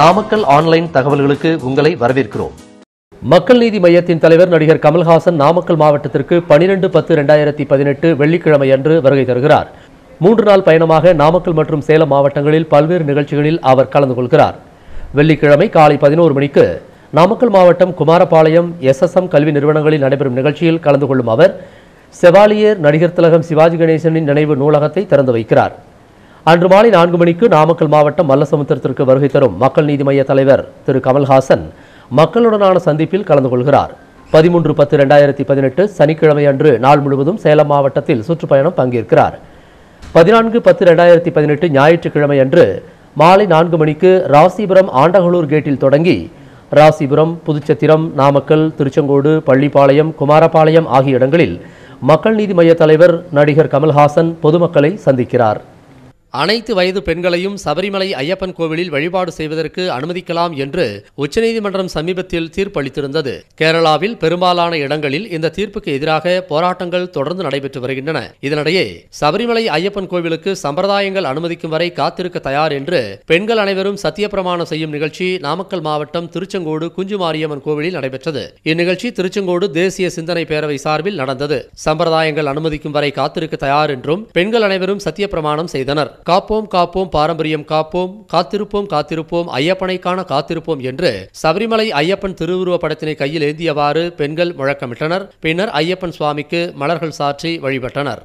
Namakkal online தகவல்களுக்கு உங்களை வரவேற்கிறோம் மக்கள் நீதி மையத்தின் தலைவர் நடிகர் கமல்ஹாசன் நாமக்கல் மாவட்டத்திற்கு பனிரெண்டு பத்து இரண்டாயிரத்தி பதினெட்டு வெள்ளிக்கிழமை அன்று வருகை தருகிறார் மூன்று நாள் பயணமாக நாமக்கல் மற்றும் சேலம் மாவட்டங்களில் பல்வேறு நிகழ்ச்சிகளில் அவர் கலந்து கொள்கிறார் வெள்ளிக்கிழமை காலை பதினோரு மணிக்கு நாமக்கல் மாவட்டம் குமாரபாளையம் எஸ்எஸ்எம் கல்வி நிறுவனங்களில் நடைபெறும் நிகழ்ச்சியில் கலந்து கொள்ளும் அவர் செவாலியர் நடிகர் திலகம் சிவாஜி கணேசனின் நினைவு நூலகத்தை திறந்து வைக்கிறார் அன்று மாலை நான்கு மணிக்கு நாமக்கல் மாவட்டம் மல்லசமுத்திரத்திற்கு வருகை தரும் மக்கள் நீதி மய்ய தலைவர் திரு கமல்ஹாசன் மக்களுடனான சந்திப்பில் கலந்து கொள்கிறார் பதிமூன்று பத்து ரெண்டாயிரத்தி பதினெட்டு சனிக்கிழமை அன்று நாள் முழுவதும் சேலம் மாவட்டத்தில் சுற்றுப்பயணம் பங்கேற்கிறார் பதினான்கு பத்து ரெண்டாயிரத்தி பதினெட்டு ஞாயிற்றுக்கிழமை அன்று மாலை நான்கு மணிக்கு ராசிபுரம் ஆண்டகலூர் கேட்டில் தொடங்கி ராசிபுரம் புதுச்சத்திரம் நாமக்கல் திருச்செங்கோடு பள்ளிப்பாளையம் குமாரபாளையம் ஆகிய இடங்களில் மக்கள் நீதி மய்ய தலைவர் நடிகர் கமல்ஹாசன் பொதுமக்களை சந்திக்கிறார் அனைத்து வயது பெண்களையும் சபரிமலை ஐயப்பன் கோவிலில் வழிபாடு செய்வதற்கு அனுமதிக்கலாம் என்று உச்சநீதிமன்றம் சமீபத்தில் தீர்ப்பளித்திருந்தது கேரளாவில் பெரும்பாலான இடங்களில் இந்த தீர்ப்புக்கு எதிராக போராட்டங்கள் தொடர்ந்து நடைபெற்று வருகின்றன இதனிடையே சபரிமலை ஐயப்பன் கோவிலுக்கு சம்பிரதாயங்கள் அனுமதிக்கும் வரை காத்திருக்க தயார் என்று பெண்கள் அனைவரும் சத்தியப்பிரமாணம் செய்யும் நிகழ்ச்சி நாமக்கல் மாவட்டம் திருச்செங்கோடு குஞ்சுமாரியம்மன் கோவிலில் நடைபெற்றது இந்நிகழ்ச்சி திருச்செங்கோடு தேசிய சிந்தனை பேரவை சார்பில் நடந்தது சம்பிரதாயங்கள் அனுமதிக்கும் வரை காத்திருக்க தயார் என்றும் பெண்கள் அனைவரும் சத்தியப்பிரமாணம் செய்தனர் காப்போம் காப்போம் பாரம்பரியம் காப்போம் காத்திருப்போம் காத்திருப்போம் ஐயப்பனைக்கான காத்திருப்போம் என்று சபரிமலை ஐயப்பன் திருவுருவ படத்தினை கையில் ஏந்தியவாறு பெண்கள் முழக்கமிட்டனர் பின்னர் ஐயப்பன் சுவாமிக்கு மலர்கள் சாற்றி வழிபட்டனர்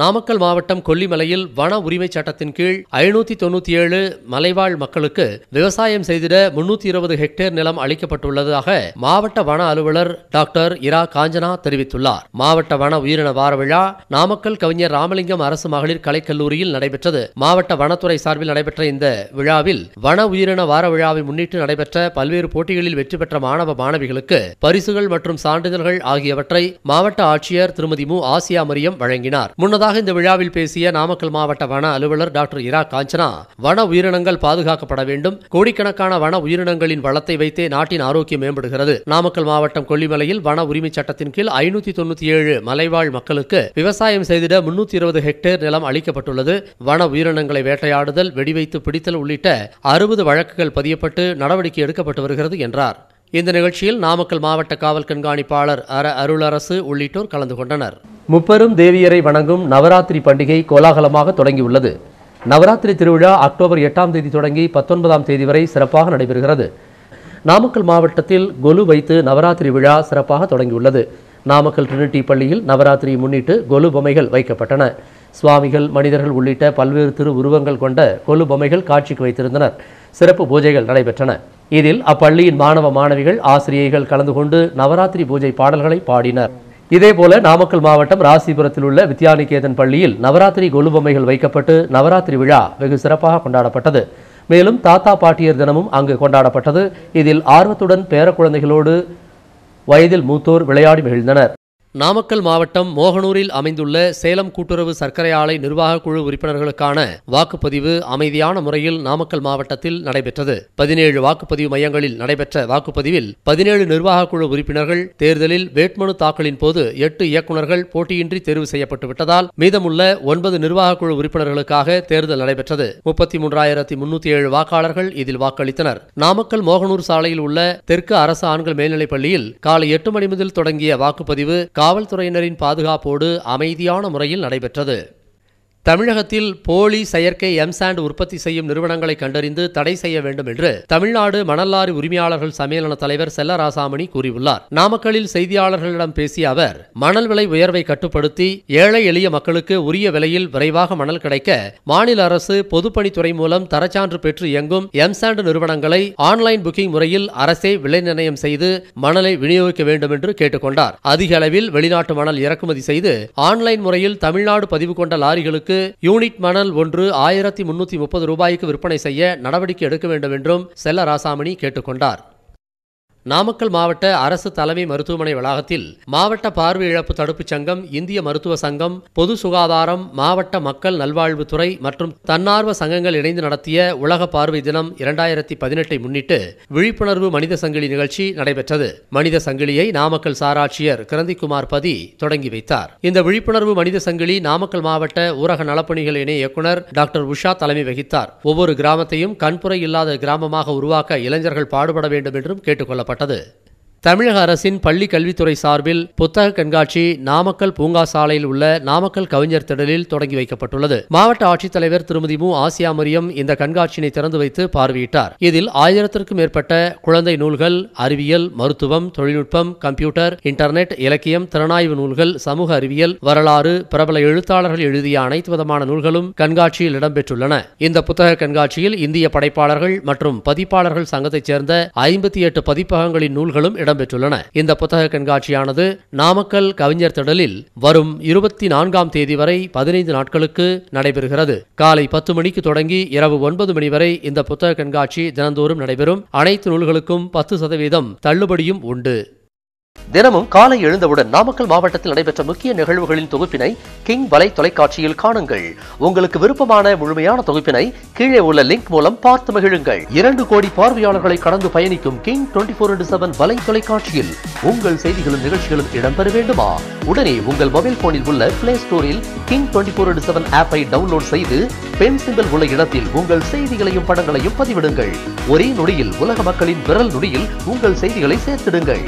நாமக்கல் மாவட்டம் கொல்லிமலையில் வன உரிமைச் சட்டத்தின் கீழ் ஐநூத்தி தொண்ணூத்தி ஏழு மலைவாழ் மக்களுக்கு விவசாயம் செய்திட முன்னூத்தி இருபது ஹெக்டேர் நிலம் அளிக்கப்பட்டுள்ளதாக மாவட்ட வன அலுவலர் டாக்டர் இரா காஞ்சனா தெரிவித்துள்ளார் மாவட்ட வன உயிரின வார விழா நாமக்கல் கவிஞர் ராமலிங்கம் அரசு மகளிர் கலைக்கல்லூரியில் நடைபெற்றது மாவட்ட வனத்துறை சார்பில் நடைபெற்ற இந்த விழாவில் வன உயிரின வார விழாவை முன்னிட்டு நடைபெற்ற பல்வேறு போட்டிகளில் வெற்றி பெற்ற மாணவ மாணவிகளுக்கு பரிசுகள் மற்றும் சான்றிதழ்கள் ஆகியவற்றை மாவட்ட ஆட்சியர் திருமதி மு ஆசியா மரியம் வழங்கினார் முன்னதாக முன்னதாக இந்த விழாவில் பேசிய நாமக்கல் மாவட்ட வன அலுவலர் டாக்டர் இரா காஞ்சனா வன உயிரினங்கள் பாதுகாக்கப்பட வேண்டும் கோடிக்கணக்கான வன உயிரினங்களின் வளத்தை வைத்தே நாட்டின் ஆரோக்கியம் மேம்படுகிறது நாமக்கல் மாவட்டம் கொல்லிமலையில் வன உரிமை சட்டத்தின் கீழ் ஐநூத்தி தொண்ணூத்தி ஏழு மலைவாழ் மக்களுக்கு விவசாயம் செய்திட முன்னூத்தி இருபது ஹெக்டேர் நிலம் அளிக்கப்பட்டுள்ளது வன உயிரினங்களை வேட்டையாடுதல் வெடிவைத்து பிடித்தல் உள்ளிட்ட அறுபது வழக்குகள் பதியப்பட்டு நடவடிக்கை எடுக்கப்பட்டு வருகிறது என்றார் இந்த நிகழ்ச்சியில் நாமக்கல் மாவட்ட காவல் கண்காணிப்பாளர் அர அருளரசு உள்ளிட்டோர் கலந்து கொண்டனர் முப்பெரும் தேவியரை வணங்கும் நவராத்திரி பண்டிகை கோலாகலமாக தொடங்கியுள்ளது நவராத்திரி திருவிழா அக்டோபர் எட்டாம் தேதி தொடங்கி பத்தொன்பதாம் தேதி வரை சிறப்பாக நடைபெறுகிறது நாமக்கல் மாவட்டத்தில் கொலு வைத்து நவராத்திரி விழா சிறப்பாக தொடங்கியுள்ளது நாமக்கல் ட்ரினிட்டி பள்ளியில் நவராத்திரியை முன்னிட்டு கொலு பொம்மைகள் வைக்கப்பட்டன சுவாமிகள் மனிதர்கள் உள்ளிட்ட பல்வேறு திரு உருவங்கள் கொண்ட கொலு பொம்மைகள் காட்சிக்கு வைத்திருந்தனர் சிறப்பு பூஜைகள் நடைபெற்றன இதில் அப்பள்ளியின் மாணவ மாணவிகள் ஆசிரியைகள் கலந்து கொண்டு நவராத்திரி பூஜை பாடல்களை பாடினர் இதேபோல நாமக்கல் மாவட்டம் ராசிபுரத்தில் உள்ள வித்யாநிகேதன் பள்ளியில் நவராத்திரி கொலுபொம்மைகள் வைக்கப்பட்டு நவராத்திரி விழா வெகு சிறப்பாக கொண்டாடப்பட்டது மேலும் தாத்தா பாட்டியர் தினமும் அங்கு கொண்டாடப்பட்டது இதில் ஆர்வத்துடன் பேர குழந்தைகளோடு வயதில் மூத்தோர் விளையாடி மகிழ்ந்தனர் நாமக்கல் மாவட்டம் மோகனூரில் அமைந்துள்ள சேலம் கூட்டுறவு சர்க்கரை ஆலை நிர்வாக குழு உறுப்பினர்களுக்கான வாக்குப்பதிவு அமைதியான முறையில் நாமக்கல் மாவட்டத்தில் நடைபெற்றது பதினேழு வாக்குப்பதிவு மையங்களில் நடைபெற்ற வாக்குப்பதிவில் பதினேழு நிர்வாக குழு உறுப்பினர்கள் தேர்தலில் வேட்புமனு தாக்கலின் போது எட்டு இயக்குநர்கள் போட்டியின்றி தேர்வு செய்யப்பட்டு விட்டதால் மீதமுள்ள ஒன்பது நிர்வாக குழு உறுப்பினர்களுக்காக தேர்தல் நடைபெற்றது முப்பத்தி மூன்றாயிரத்தி முன்னூத்தி ஏழு வாக்காளர்கள் இதில் வாக்களித்தனர் நாமக்கல் மோகனூர் சாலையில் உள்ள தெற்கு அரசு ஆண்கள் மேல்நிலைப் பள்ளியில் காலை எட்டு மணி முதல் தொடங்கிய வாக்குப்பதிவு காவல்துறையினரின் பாதுகாப்போடு அமைதியான முறையில் நடைபெற்றது தமிழகத்தில் போலி செயற்கை எம்சாண்ட் உற்பத்தி செய்யும் நிறுவனங்களை கண்டறிந்து தடை செய்ய வேண்டும் என்று தமிழ்நாடு மணல்லாரி உரிமையாளர்கள் சம்மேளன தலைவர் செல்லராசாமணி கூறியுள்ளார் நாமக்கலில் செய்தியாளர்களிடம் பேசிய அவர் மணல் விலை உயர்வை கட்டுப்படுத்தி ஏழை எளிய மக்களுக்கு உரிய விலையில் விரைவாக மணல் கிடைக்க மாநில அரசு பொதுப்பணித்துறை மூலம் தரச்சான்று பெற்று இயங்கும் எம்சாண்ட் நிறுவனங்களை ஆன்லைன் புக்கிங் முறையில் அரசே விலை நிர்ணயம் செய்து மணலை விநியோகிக்க வேண்டும் என்று கேட்டுக்கொண்டார் அதிக அளவில் வெளிநாட்டு மணல் இறக்குமதி செய்து ஆன்லைன் முறையில் தமிழ்நாடு பதிவு கொண்ட லாரிகளுக்கு தொகுதிக்கு யூனிட் மணல் ஒன்று ஆயிரத்தி முன்னூத்தி முப்பது ரூபாய்க்கு விற்பனை செய்ய நடவடிக்கை எடுக்க வேண்டும் என்றும் செல்ல ராசாமணி கேட்டுக்கொண்டார் நாமக்கல் மாவட்ட அரசு தலைமை மருத்துவமனை வளாகத்தில் மாவட்ட பார்வை இழப்பு தடுப்புச் சங்கம் இந்திய மருத்துவ சங்கம் பொது சுகாதாரம் மாவட்ட மக்கள் நல்வாழ்வுத்துறை மற்றும் தன்னார்வ சங்கங்கள் இணைந்து நடத்திய உலக பார்வை தினம் இரண்டாயிரத்தி பதினெட்டை முன்னிட்டு விழிப்புணர்வு மனித சங்கிலி நிகழ்ச்சி நடைபெற்றது மனித சங்கிலியை நாமக்கல் சாராட்சியர் கிரந்திக்குமார் பதி தொடங்கி வைத்தார் இந்த விழிப்புணர்வு மனித சங்கிலி நாமக்கல் மாவட்ட ஊரக நலப்பணிகள் இணை இயக்குநர் டாக்டர் உஷா தலைமை வகித்தார் ஒவ்வொரு கிராமத்தையும் கண்புரை இல்லாத கிராமமாக உருவாக்க இளைஞர்கள் பாடுபட வேண்டும் என்றும் கேட்டுக்கொள்ளப்பட்டது ஏற்பட்டது தமிழக அரசின் பள்ளி கல்வித்துறை சார்பில் புத்தக கண்காட்சி நாமக்கல் பூங்கா சாலையில் உள்ள நாமக்கல் கவிஞர் திடலில் தொடங்கி வைக்கப்பட்டுள்ளது மாவட்ட ஆட்சித்தலைவர் திருமதி மு ஆசியா மரியம் இந்த கண்காட்சியினை திறந்து வைத்து பார்வையிட்டார் இதில் ஆயிரத்திற்கும் மேற்பட்ட குழந்தை நூல்கள் அறிவியல் மருத்துவம் தொழில்நுட்பம் கம்ப்யூட்டர் இன்டர்நெட் இலக்கியம் திறனாய்வு நூல்கள் சமூக அறிவியல் வரலாறு பிரபல எழுத்தாளர்கள் எழுதிய அனைத்து விதமான நூல்களும் கண்காட்சியில் இடம்பெற்றுள்ளன இந்த புத்தக கண்காட்சியில் இந்திய படைப்பாளர்கள் மற்றும் பதிப்பாளர்கள் சங்கத்தைச் சேர்ந்த ஐம்பத்தி எட்டு பதிப்பகங்களின் நூல்களும் இடம் இடம்பெற்றுள்ளன இந்த புத்தக கண்காட்சியானது நாமக்கல் கவிஞர் திடலில் வரும் இருபத்தி நான்காம் தேதி வரை பதினைந்து நாட்களுக்கு நடைபெறுகிறது காலை பத்து மணிக்கு தொடங்கி இரவு ஒன்பது மணி வரை இந்த புத்தக கண்காட்சி தினந்தோறும் நடைபெறும் அனைத்து நூல்களுக்கும் பத்து சதவீதம் தள்ளுபடியும் உண்டு தினமும் காலை எழுந்தவுடன் நாமக்கல் மாவட்டத்தில் நடைபெற்ற முக்கிய நிகழ்வுகளின் தொகுப்பினை கிங் வலை தொலைக்காட்சியில் காணுங்கள் உங்களுக்கு விருப்பமான முழுமையான தொகுப்பினை கீழே உள்ள லிங்க் மூலம் பார்த்து மகிழுங்கள் இரண்டு கோடி பார்வையாளர்களை கடந்து பயணிக்கும் கிங் டுவெண்டி ஃபோர் செவன் வலை தொலைக்காட்சியில் உங்கள் செய்திகளும் நிகழ்ச்சிகளும் இடம்பெற வேண்டுமா உடனே உங்கள் மொபைல் போனில் உள்ள பிளே ஸ்டோரில் கிங் டுவெண்டி ஃபோர் செவன் ஆப்பை டவுன்லோட் செய்து பென் சிம்பிள் உள்ள இடத்தில் உங்கள் செய்திகளையும் படங்களையும் பதிவிடுங்கள் ஒரே நொடியில் உலக மக்களின் விரல் நொடியில் உங்கள் செய்திகளை சேர்த்திடுங்கள்